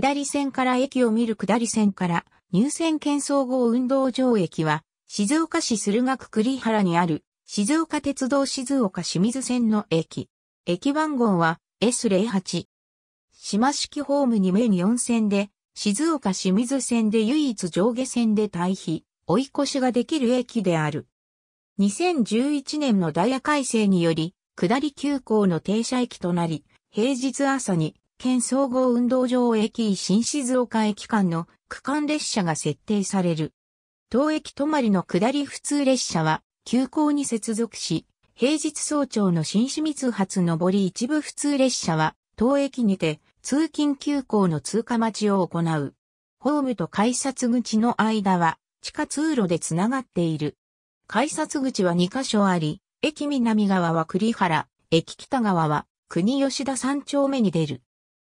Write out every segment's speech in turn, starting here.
下り線から駅を見る下り線から入線県総合運動場駅は静岡市駿河区栗原にある静岡鉄道静岡清水線の駅。駅番号は S08。島式ホーム2面4線で静岡清水線で唯一上下線で対比、追い越しができる駅である。2011年のダイヤ改正により、下り急行の停車駅となり、平日朝に県総合運動場駅新静岡駅間の区間列車が設定される。当駅止まりの下り普通列車は、急行に接続し、平日早朝の新清水発上り一部普通列車は、当駅にて通勤急行の通過待ちを行う。ホームと改札口の間は、地下通路でつながっている。改札口は2カ所あり、駅南側は栗原、駅北側は国吉田3丁目に出る。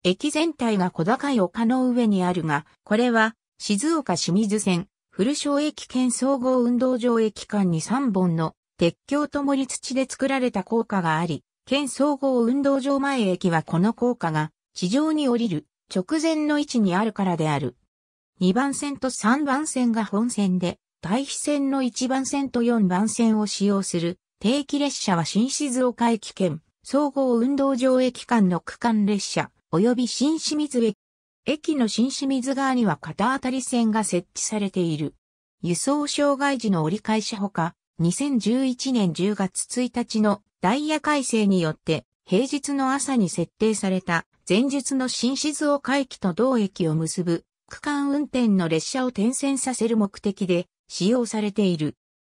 駅全体が小高い丘の上にあるが、これは静岡清水線、古小駅県総合運動場駅間に3本の鉄橋と森土で作られた高架があり、県総合運動場前駅はこの高架が地上に降りる直前の位置にあるからである。2番線と3番線が本線で、対比線の1番線と4番線を使用する定期列車は新静岡駅県総合運動場駅間の区間列車。及び新清水駅。駅の新清水側には片当たり線が設置されている。輸送障害時の折り返しほか、2011年10月1日のダイヤ改正によって平日の朝に設定された前日の新静岡駅と同駅を結ぶ区間運転の列車を転線させる目的で使用されている。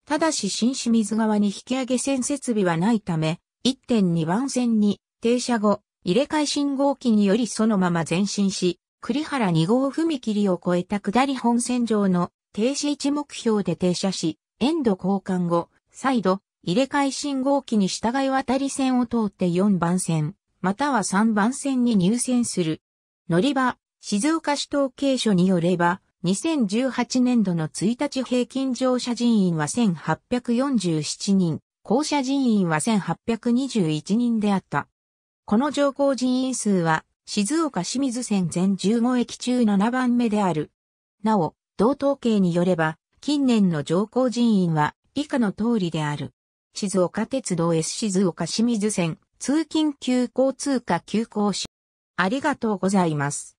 ただし新清水側に引き上げ線設備はないため、1.2番線に停車後、入れ替え信号機によりそのまま前進し、栗原2号踏切を越えた下り本線上の停止位置目標で停車し、エンド交換後、再度、入れ替え信号機に従い渡り線を通って4番線、または3番線に入線する。乗り場、静岡市統計所によれば、2018年度の1日平均乗車人員は1847人、降車人員は1821人であった。この乗降人員数は、静岡清水線全15駅中7番目である。なお、同統計によれば、近年の乗降人員は以下の通りである。静岡鉄道 S 静岡清水線、通勤急行通過急行し。ありがとうございます。